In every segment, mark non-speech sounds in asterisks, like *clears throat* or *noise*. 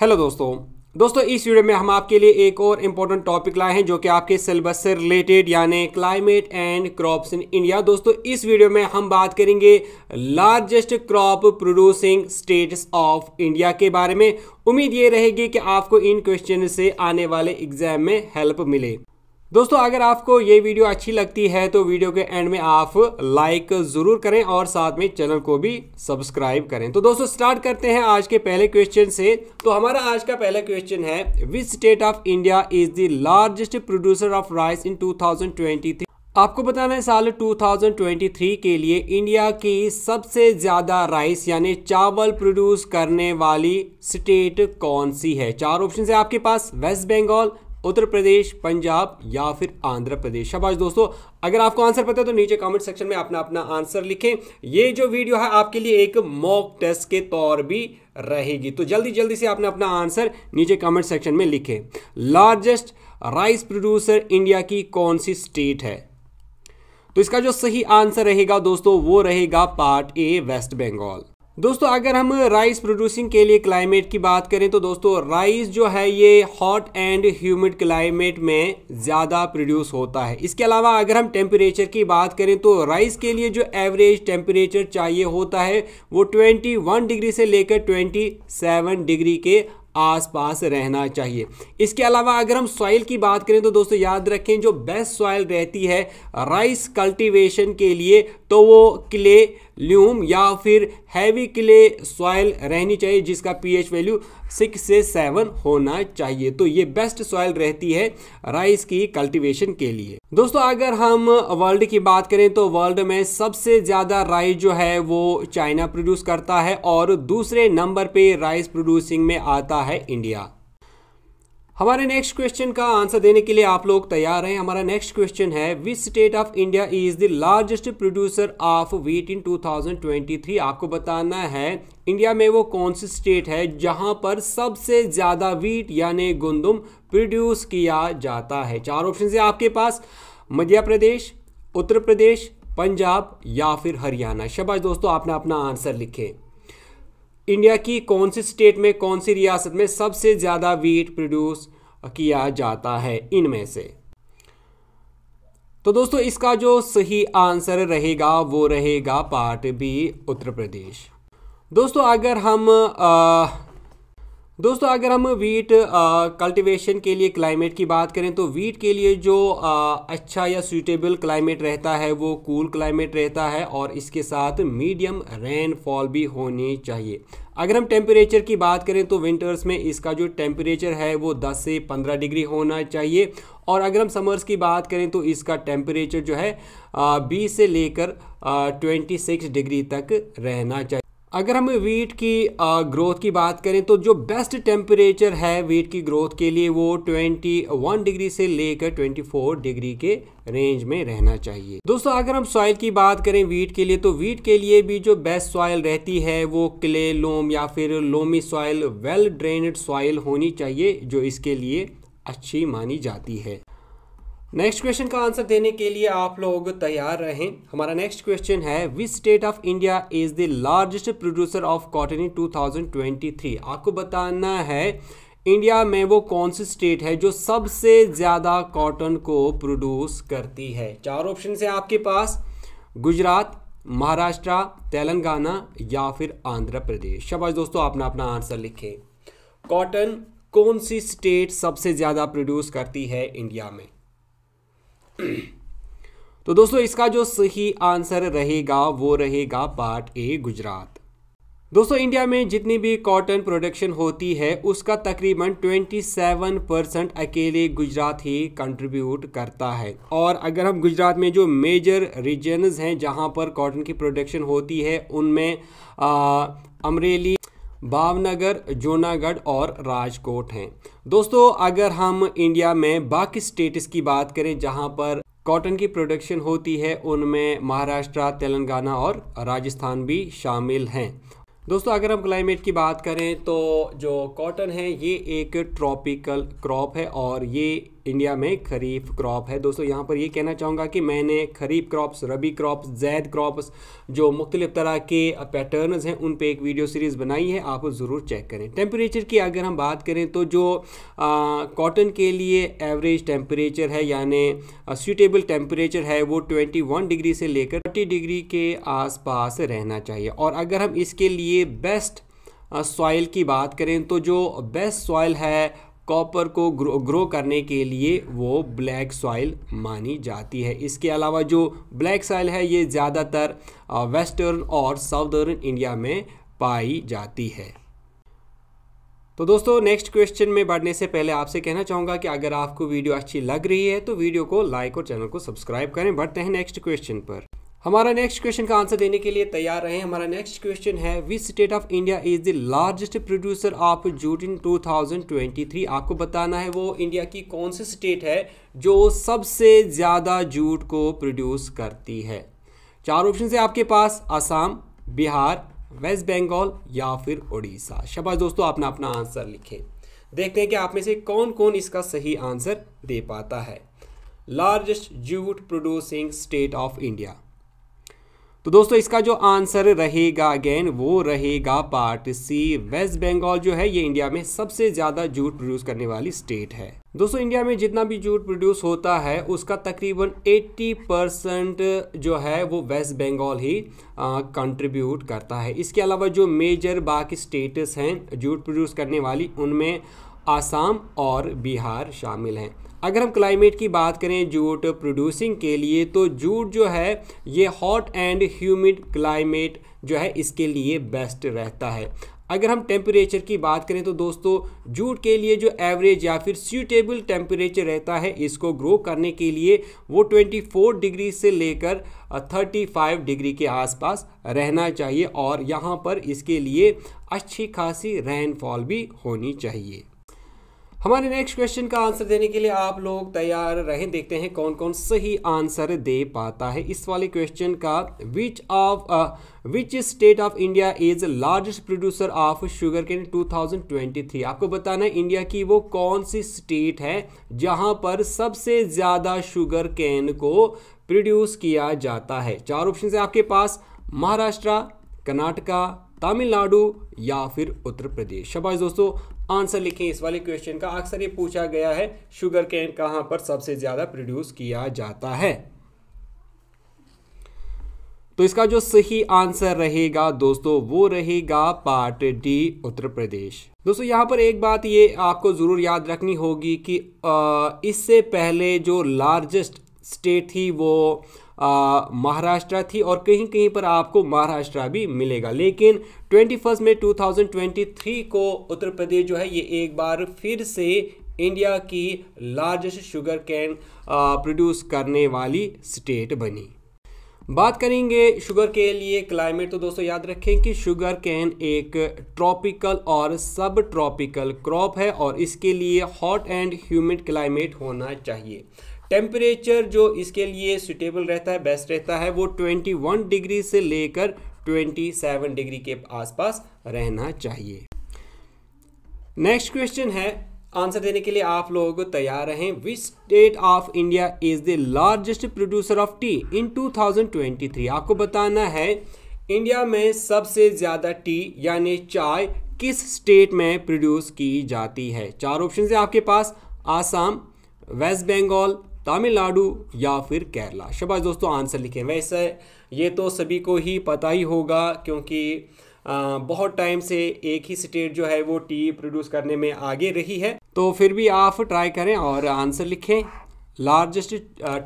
hello दोस्तों दोस्तों इस वीडियो में हम आपके लिए एक और इम्पोर्टेंट टॉपिक लाए हैं जो कि आपके सिलेबस से रिलेटेड यानी climate and crops in India दोस्तों इस वीडियो में हम बात करेंगे largest crop producing states of India के बारे में उम्मीद ये रहेगी कि आपको इन क्वेश्चन से आने वाले एग्जाम में हेल्प मिले दोस्तों अगर आपको ये वीडियो अच्छी लगती है तो वीडियो के एंड में आप लाइक ज़रूर करें और साथ में चैनल को भी सब्सक्राइब करें तो दोस्तों स्टार्ट करते हैं आज के पहले क्वेश्चन से तो हमारा आज का पहला क्वेश्चन है which state of India is the largest producer of rice in 2023 आपको बताना है साल 2023 के लिए इंडिया की सबसे ज़्यादा राइस यानी चावल प्रोड्यूस करने वाली स्टेट कौन सी है चार ऑप्शन है आपके पास वेस्ट बंगाल उत्तर प्रदेश पंजाब या फिर आंध्र प्रदेश शाबाश दोस्तों अगर आपको आंसर पता है तो नीचे कमेंट सेक्शन में अपना अपना आंसर लिखें ये जो वीडियो है आपके लिए एक मॉक टेस्ट के तौर भी रहेगी तो जल्दी जल्दी से आपने अपना आंसर नीचे कमेंट सेक्शन में लिखें लार्जेस्ट राइस प्रोड्यूसर इंडिया की कौन सी स्टेट है तो इसका जो सही आंसर रहेगा दोस्तों वो रहेगा पार्ट ए वेस्ट बंगाल दोस्तों अगर हम राइस प्रोड्यूसिंग के लिए क्लाइमेट की बात करें तो दोस्तों राइस जो है ये हॉट एंड ह्यूमिड क्लाइमेट में ज़्यादा प्रोड्यूस होता है इसके अलावा अगर हम टेम्परेचर की बात करें तो राइस के लिए जो एवरेज टेम्परेचर चाहिए होता है वो 21 डिग्री से लेकर 27 डिग्री के आसपास रहना चाहिए इसके अलावा अगर हम सॉइल की बात करें तो दोस्तों याद रखें जो बेस्ट सॉइल रहती है राइस कल्टिवेशन के लिए तो वो क्ले ल्यूम या फिर हैवी क्ले सॉयल रहनी चाहिए जिसका पीएच वैल्यू सिक्स से सेवन होना चाहिए तो ये बेस्ट सॉयल रहती है राइस की कल्टीवेशन के लिए दोस्तों अगर हम वर्ल्ड की बात करें तो वर्ल्ड में सबसे ज़्यादा राइस जो है वो चाइना प्रोड्यूस करता है और दूसरे नंबर पे राइस प्रोड्यूसिंग में आता है इंडिया हमारे नेक्स्ट क्वेश्चन का आंसर देने के लिए आप लोग तैयार हैं हमारा नेक्स्ट क्वेश्चन है which state of India is the largest producer of wheat in 2023 आपको बताना है इंडिया में वो कौन सी स्टेट है जहां पर सबसे ज़्यादा व्हीट यानी गुंदुम प्रोड्यूस किया जाता है चार ऑप्शन है आपके पास मध्य प्रदेश उत्तर प्रदेश पंजाब या फिर हरियाणा शबाज दोस्तों आपने अपना आंसर लिखे इंडिया की कौन सी स्टेट में कौन सी रियासत में सबसे ज़्यादा वीट प्रोड्यूस किया जाता है इनमें से तो दोस्तों इसका जो सही आंसर रहेगा वो रहेगा पार्ट बी उत्तर प्रदेश दोस्तों अगर हम दोस्तों अगर हम वीट कल्टीवेशन के लिए क्लाइमेट की बात करें तो वीट के लिए जो आ, अच्छा या सूटेबल क्लाइमेट रहता है वो कूल cool क्लाइमेट रहता है और इसके साथ मीडियम रेनफॉल भी होनी चाहिए अगर हम टेम्परेचर की बात करें तो विंटर्स में इसका जो टेम्परेचर है वो 10 से 15 डिग्री होना चाहिए और अगर हम समर्स की बात करें तो इसका टेम्परेचर जो है बीस से लेकर ट्वेंटी सिक्स डिग्री तक रहना चाहिए अगर हम वीट की ग्रोथ की बात करें तो जो बेस्ट टेम्परेचर है वीट की ग्रोथ के लिए वो 21 डिग्री से लेकर 24 डिग्री के रेंज में रहना चाहिए दोस्तों अगर हम सॉइल की बात करें वीट के लिए तो वीट के लिए भी जो बेस्ट सॉइल रहती है वो क्ले लोम या फिर loamy soil well drained soil होनी चाहिए जो इसके लिए अच्छी मानी जाती है नेक्स्ट क्वेश्चन का आंसर देने के लिए आप लोग तैयार रहें हमारा नेक्स्ट क्वेश्चन है which state of India is the largest producer of cotton in 2023 आपको बताना है इंडिया में वो कौन सी स्टेट है जो सबसे ज़्यादा कॉटन को प्रोड्यूस करती है चार ऑप्शन है आपके पास गुजरात महाराष्ट्र तेलंगाना या फिर आंध्र प्रदेश शबाज दोस्तों अपना अपना आंसर लिखे कॉटन कौन सी स्टेट सबसे ज़्यादा प्रोड्यूस करती है इंडिया में *clears throat* तो दोस्तों इसका जो सही आंसर रहेगा वो रहेगा पार्ट ए गुजरात दोस्तों इंडिया में जितनी भी कॉटन प्रोडक्शन होती है उसका तकरीबन 27 परसेंट अकेले गुजरात ही कंट्रीब्यूट करता है और अगर हम गुजरात में जो मेजर रीजन्स हैं जहां पर कॉटन की प्रोडक्शन होती है उनमें अमरेली भावनगर जूनागढ़ और राजकोट हैं दोस्तों अगर हम इंडिया में बाकी स्टेट्स की बात करें जहां पर कॉटन की प्रोडक्शन होती है उनमें महाराष्ट्र तेलंगाना और राजस्थान भी शामिल हैं दोस्तों अगर हम क्लाइमेट की बात करें तो जो कॉटन है ये एक ट्रॉपिकल क्रॉप है और ये इंडिया में खरीफ क्रॉप है दोस्तों यहाँ पर ये कहना चाहूँगा कि मैंने kharif crops rabi crops zaid crops जो मुख्तलिफ तरह के पैटर्न हैं उन पर एक वीडियो सीरीज़ बनाई है आप ज़रूर चेक करें टेम्परेचर की अगर हम बात करें तो जो कॉटन के लिए एवरेज टेम्परेचर है यानी सूटेबल टेम्परेचर है वो वन डिग्री से लेकर थर्टी डिग्री के आसपास रहना चाहिए और अगर हम इसके लिए बेस्ट सॉइल की बात करें तो जो बेस्ट सॉइल है कॉपर को ग्रो ग्रो करने के लिए वो ब्लैक सॉइल मानी जाती है इसके अलावा जो ब्लैक सॉइल है ये ज़्यादातर वेस्टर्न और साउदर्न इंडिया में पाई जाती है तो दोस्तों नेक्स्ट क्वेश्चन में बढ़ने से पहले आपसे कहना चाहूँगा कि अगर आपको वीडियो अच्छी लग रही है तो वीडियो को लाइक और चैनल को सब्सक्राइब करें बढ़ते हैं नेक्स्ट क्वेश्चन पर हमारा नेक्स्ट क्वेश्चन का आंसर देने के लिए तैयार रहें हमारा नेक्स्ट क्वेश्चन है which state of India is the largest producer of jute in 2023 आपको बताना है वो इंडिया की कौन सी स्टेट है जो सबसे ज़्यादा जूट को प्रोड्यूस करती है चार ऑप्शन है आपके पास आसाम बिहार वेस्ट बंगाल या फिर उड़ीसा शबाज दोस्तों आपने अपना आंसर लिखे देखते हैं कि आप में से कौन कौन इसका सही आंसर दे पाता है largest jute producing state of India तो दोस्तों इसका जो आंसर रहेगा अगेन वो रहेगा पार्ट सी वेस्ट बंगाल जो है ये इंडिया में सबसे ज़्यादा जूट प्रोड्यूस करने वाली स्टेट है दोस्तों इंडिया में जितना भी जूट प्रोड्यूस होता है उसका तकरीबन 80 परसेंट जो है वो वेस्ट बंगाल ही कंट्रीब्यूट करता है इसके अलावा जो मेजर बाकी स्टेट्स हैं जूट प्रोड्यूस करने वाली उनमें आसाम और बिहार शामिल हैं अगर हम क्लाइमेट की बात करें जूट प्रोड्यूसिंग के लिए तो जूट जो है ये हॉट एंड ह्यूमिड क्लाइमेट जो है इसके लिए बेस्ट रहता है अगर हम टेम्परेचर की बात करें तो दोस्तों जूट के लिए जो एवरेज या फिर सूटेबल टेम्परेचर रहता है इसको ग्रो करने के लिए वो 24 डिग्री से लेकर 35 डिग्री के आसपास रहना चाहिए और यहाँ पर इसके लिए अच्छी खासी रेनफॉल भी होनी चाहिए हमारे नेक्स्ट क्वेश्चन का आंसर देने के लिए आप लोग तैयार रहें देखते हैं कौन कौन सही आंसर दे पाता है इस वाले क्वेश्चन का which of which state of India is largest producer of sugarcane 2023 आपको बताना है इंडिया की वो कौन सी स्टेट है जहां पर सबसे ज़्यादा शुगर कैन को प्रोड्यूस किया जाता है चार ऑप्शन है आपके पास महाराष्ट्र कर्नाटका तमिलनाडु या फिर उत्तर प्रदेश शबाज दोस्तों आंसर लिखें इस वाले क्वेश्चन का अक्सर ये पूछा गया है शुगर कैन कहाँ पर सबसे ज़्यादा प्रोड्यूस किया जाता है तो इसका जो सही आंसर रहेगा दोस्तों वो रहेगा पार्ट डी उत्तर प्रदेश दोस्तों यहाँ पर एक बात ये आपको ज़रूर याद रखनी होगी कि इससे पहले जो लार्जेस्ट स्टेट थी वो महाराष्ट्र थी और कहीं कहीं पर आपको महाराष्ट्र भी मिलेगा लेकिन ट्वेंटी फर्स्ट में थ्री को उत्तर प्रदेश जो है ये एक बार फिर से इंडिया की लार्जेस्ट शुगर कैन प्रोड्यूस करने वाली स्टेट बनी बात करेंगे शुगर के लिए क्लाइमेट तो दोस्तों याद रखें कि शुगर कैन एक ट्रॉपिकल और सब ट्रॉपिकल क्रॉप है और इसके लिए हॉट एंड ह्यूमिड क्लाइमेट होना चाहिए टेम्परेचर जो इसके लिए सुटेबल रहता है बेस्ट रहता है वो 21 डिग्री से लेकर 27 डिग्री के आसपास रहना चाहिए नेक्स्ट क्वेश्चन है आंसर देने के लिए आप लोग तैयार रहें which state of India is the largest producer of tea in 2023 आपको बताना है इंडिया में सबसे ज़्यादा टी यानी चाय किस स्टेट में प्रोड्यूस की जाती है चार ऑप्शन है आपके पास आसाम वेस्ट बंगाल तमिलनाडु या फिर केरला शबाज दोस्तों आंसर लिखें वैसे ये तो सभी को ही पता ही होगा क्योंकि बहुत टाइम से एक ही स्टेट जो है वो टी प्रोड्यूस करने में आगे रही है तो फिर भी आप ट्राई करें और आंसर लिखें लार्जेस्ट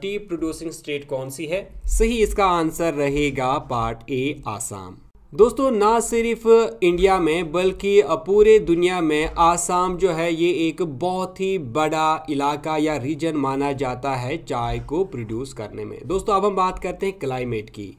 टी प्रोड्यूसिंग स्टेट कौन सी है सही इसका आंसर रहेगा पार्ट ए आसाम दोस्तों ना सिर्फ इंडिया में बल्कि पूरे दुनिया में आसाम जो है ये एक बहुत ही बड़ा इलाका या रीजन माना जाता है चाय को प्रोड्यूस करने में दोस्तों अब हम बात करते हैं क्लाइमेट की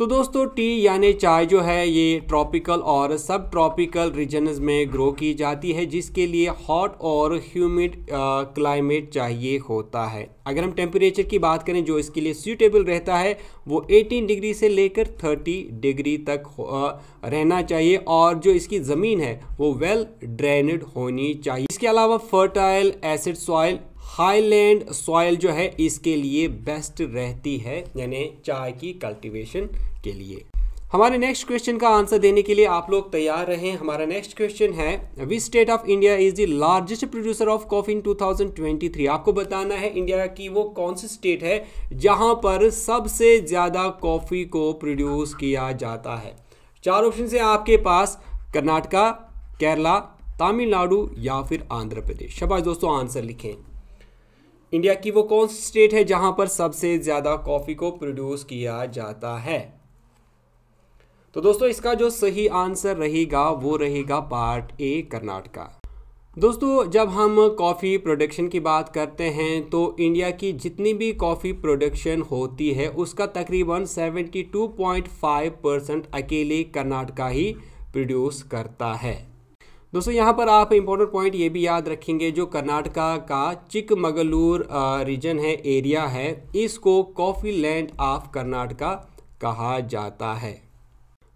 तो दोस्तों टी यानी चाय जो है ये ट्रॉपिकल और सब ट्रॉपिकल रीजनज में ग्रो की जाती है जिसके लिए हॉट और ह्यूमिड क्लाइमेट चाहिए होता है अगर हम टेम्परेचर की बात करें जो इसके लिए सूटेबल रहता है वो 18 डिग्री से लेकर 30 डिग्री तक रहना चाहिए और जो इसकी ज़मीन है वो वेल ड्रेनड होनी चाहिए इसके अलावा fertile acid soil highland soil जो है इसके लिए बेस्ट रहती है यानी चाय की कल्टीवेशन के लिए हमारे नेक्स्ट क्वेश्चन का आंसर देने के लिए आप लोग तैयार रहें हमारा नेक्स्ट क्वेश्चन है which state of India is the largest producer of coffee in 2023 आपको बताना है इंडिया की वो कौन सी स्टेट है जहां पर सबसे ज़्यादा कॉफ़ी को प्रोड्यूस किया जाता है चार ऑप्शन है आपके पास कर्नाटका केरला तमिलनाडु या फिर आंध्र प्रदेश शबाज दोस्तों आंसर लिखें इंडिया की वो कौन सी स्टेट है जहां पर सबसे ज़्यादा कॉफ़ी को प्रोड्यूस किया जाता है तो दोस्तों इसका जो सही आंसर रहेगा वो रहेगा पार्ट ए कर्नाटका दोस्तों जब हम कॉफ़ी प्रोडक्शन की बात करते हैं तो इंडिया की जितनी भी कॉफ़ी प्रोडक्शन होती है उसका तकरीबन 72.5 परसेंट अकेले कर्नाटका ही प्रोड्यूस करता है दोस्तों यहाँ पर आप इम्पोर्टेंट पॉइंट ये भी याद रखेंगे जो कर्नाटका का चिकमगलूर रीजन है एरिया है इसको कॉफ़ी लैंड ऑफ कर्नाटका कहा जाता है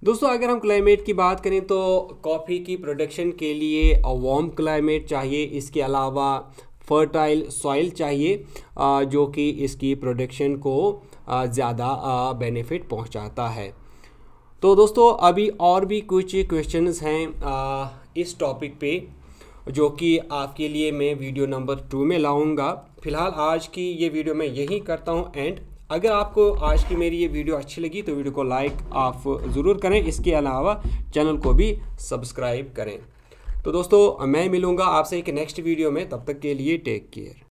दोस्तों अगर हम क्लाइमेट की बात करें तो कॉफ़ी की प्रोडक्शन के लिए वार्म क्लाइमेट चाहिए इसके अलावा फर्टाइल सॉइल चाहिए जो कि इसकी प्रोडक्शन को ज़्यादा बेनिफिट पहुंचाता है तो दोस्तों अभी और भी कुछ क्वेश्चंस हैं इस टॉपिक पे जो कि आपके लिए मैं वीडियो नंबर टू में लाऊंगा फिलहाल आज की ये वीडियो मैं यही करता हूँ एंड अगर आपको आज की मेरी ये वीडियो अच्छी लगी तो वीडियो को लाइक आप ज़रूर करें इसके अलावा चैनल को भी सब्सक्राइब करें तो दोस्तों मैं मिलूँगा आपसे एक नेक्स्ट वीडियो में तब तक के लिए टेक केयर